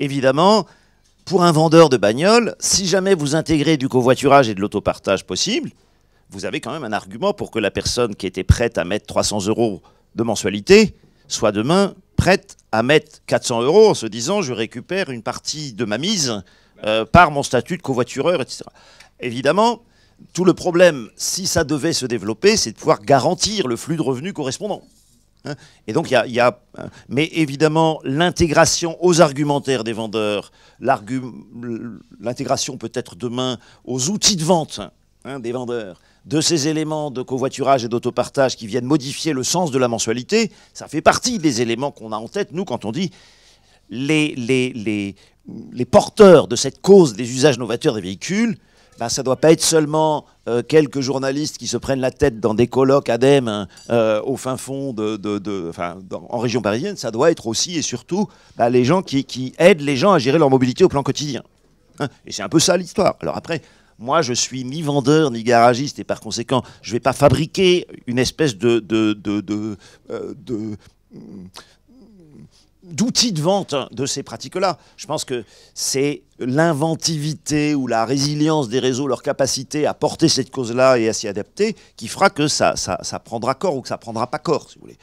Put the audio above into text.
évidemment, pour un vendeur de bagnole, si jamais vous intégrez du covoiturage et de l'autopartage possible, vous avez quand même un argument pour que la personne qui était prête à mettre 300 euros de mensualité soit demain prête à mettre 400 euros en se disant je récupère une partie de ma mise euh, par mon statut de covoitureur, etc. Évidemment, tout le problème, si ça devait se développer, c'est de pouvoir garantir le flux de revenus correspondant. Hein. Et donc, il y a, hein. Mais évidemment, l'intégration aux argumentaires des vendeurs, l'intégration peut-être demain aux outils de vente hein, des vendeurs, de ces éléments de covoiturage et d'autopartage qui viennent modifier le sens de la mensualité, ça fait partie des éléments qu'on a en tête, nous, quand on dit les porteurs de cette cause des usages novateurs des véhicules, ben, ça ne doit pas être seulement euh, quelques journalistes qui se prennent la tête dans des colloques ADEME hein, euh, au fin fond de, en région parisienne, ça doit être aussi et surtout ben, les gens qui, aident les gens à gérer leur mobilité au plan quotidien. Hein. et c'est un peu ça l'histoire. Alors après, moi, je suis ni vendeur ni garagiste et par conséquent, je ne vais pas fabriquer une espèce de euh, d'outils de vente hein, de ces pratiques-là. Je pense que c'est l'inventivité ou la résilience des réseaux, leur capacité à porter cette cause-là et à s'y adapter, qui fera que ça, prendra corps ou que ça prendra pas corps, si vous voulez.